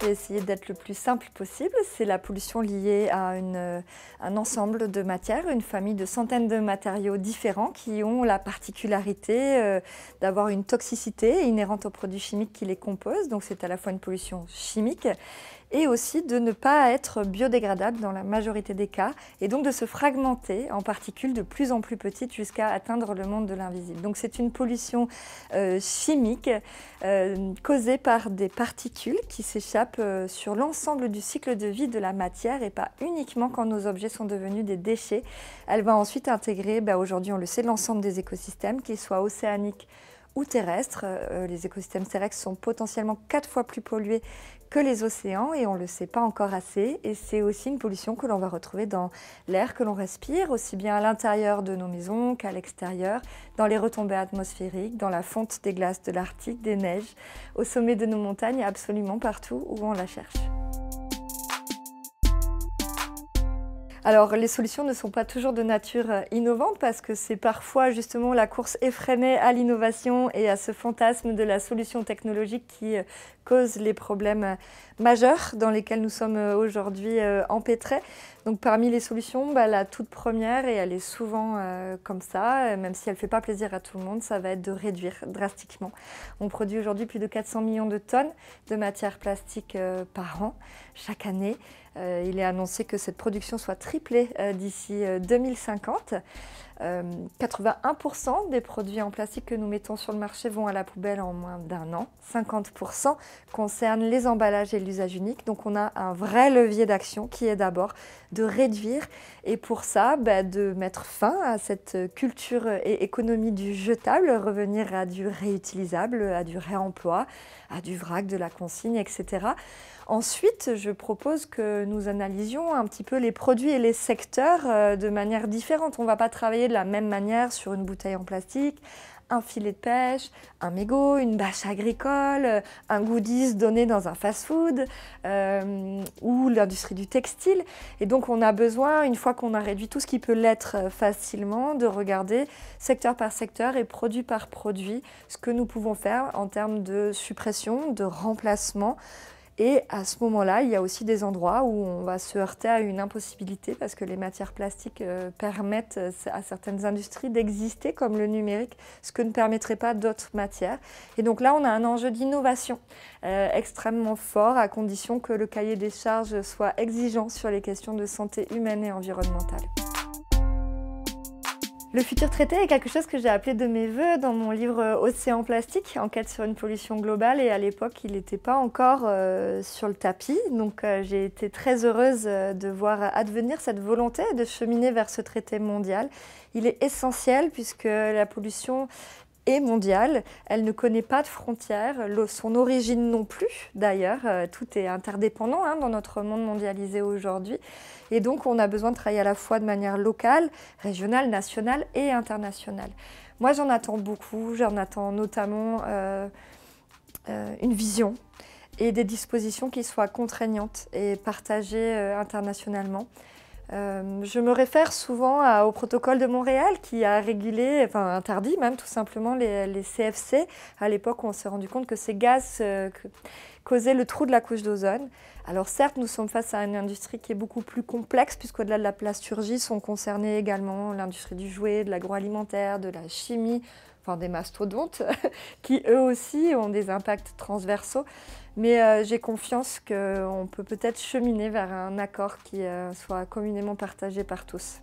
Je vais essayer d'être le plus simple possible. C'est la pollution liée à un ensemble de matières, une famille de centaines de matériaux différents qui ont la particularité euh, d'avoir une toxicité inhérente aux produits chimiques qui les composent. Donc c'est à la fois une pollution chimique et aussi de ne pas être biodégradable dans la majorité des cas et donc de se fragmenter en particules de plus en plus petites jusqu'à atteindre le monde de l'invisible. Donc c'est une pollution euh, chimique euh, causée par des particules qui s'échappent euh, sur l'ensemble du cycle de vie de la matière et pas uniquement quand nos objets sont devenus des déchets. Elle va ensuite intégrer, bah, aujourd'hui on le sait, l'ensemble des écosystèmes, qu'ils soient océaniques, ou terrestres. Euh, les écosystèmes terrestres sont potentiellement quatre fois plus pollués que les océans et on ne le sait pas encore assez. Et c'est aussi une pollution que l'on va retrouver dans l'air que l'on respire, aussi bien à l'intérieur de nos maisons qu'à l'extérieur, dans les retombées atmosphériques, dans la fonte des glaces de l'Arctique, des neiges, au sommet de nos montagnes, absolument partout où on la cherche. Alors les solutions ne sont pas toujours de nature euh, innovante parce que c'est parfois justement la course effrénée à l'innovation et à ce fantasme de la solution technologique qui euh, cause les problèmes euh, majeurs dans lesquels nous sommes aujourd'hui empêtrés. Donc parmi les solutions, bah, la toute première, et elle est souvent comme ça, même si elle ne fait pas plaisir à tout le monde, ça va être de réduire drastiquement. On produit aujourd'hui plus de 400 millions de tonnes de matières plastiques par an, chaque année. Euh, il est annoncé que cette production soit triplée euh, d'ici 2050. Euh, 81% euh, des produits en plastique que nous mettons sur le marché vont à la poubelle en moins d'un an. 50% concernent les emballages et l'usage unique. Donc on a un vrai levier d'action qui est d'abord de réduire et pour ça bah, de mettre fin à cette culture et économie du jetable, revenir à du réutilisable, à du réemploi, à du vrac, de la consigne, etc. Ensuite, je propose que nous analysions un petit peu les produits et les secteurs euh, de manière différente. On ne va pas travailler la même manière sur une bouteille en plastique, un filet de pêche, un mégot, une bâche agricole, un goodies donné dans un fast-food euh, ou l'industrie du textile. Et donc on a besoin, une fois qu'on a réduit tout ce qui peut l'être facilement, de regarder secteur par secteur et produit par produit ce que nous pouvons faire en termes de suppression, de remplacement et à ce moment-là, il y a aussi des endroits où on va se heurter à une impossibilité parce que les matières plastiques euh, permettent euh, à certaines industries d'exister comme le numérique, ce que ne permettrait pas d'autres matières. Et donc là, on a un enjeu d'innovation euh, extrêmement fort à condition que le cahier des charges soit exigeant sur les questions de santé humaine et environnementale. Le futur traité est quelque chose que j'ai appelé de mes voeux dans mon livre euh, Océan plastique, enquête sur une pollution globale, et à l'époque il n'était pas encore euh, sur le tapis, donc euh, j'ai été très heureuse de voir advenir cette volonté de cheminer vers ce traité mondial. Il est essentiel puisque la pollution et mondiale. Elle ne connaît pas de frontières, son origine non plus d'ailleurs. Euh, tout est interdépendant hein, dans notre monde mondialisé aujourd'hui. Et donc on a besoin de travailler à la fois de manière locale, régionale, nationale et internationale. Moi j'en attends beaucoup, j'en attends notamment euh, euh, une vision et des dispositions qui soient contraignantes et partagées internationalement. Euh, je me réfère souvent au protocole de Montréal qui a régulé, enfin interdit même tout simplement les, CFC. À l'époque, où on s'est rendu compte que ces gaz euh, causaient le trou de la couche d'ozone. Alors certes, nous sommes face à une industrie qui est beaucoup plus complexe puisqu'au-delà de la plasturgie sont concernés également l'industrie du jouet, de l'agroalimentaire, de la chimie, enfin des mastodontes, qui eux aussi ont des impacts transversaux. Mais euh, j'ai confiance qu'on peut peut-être cheminer vers un accord qui euh, soit communément partagé par tous.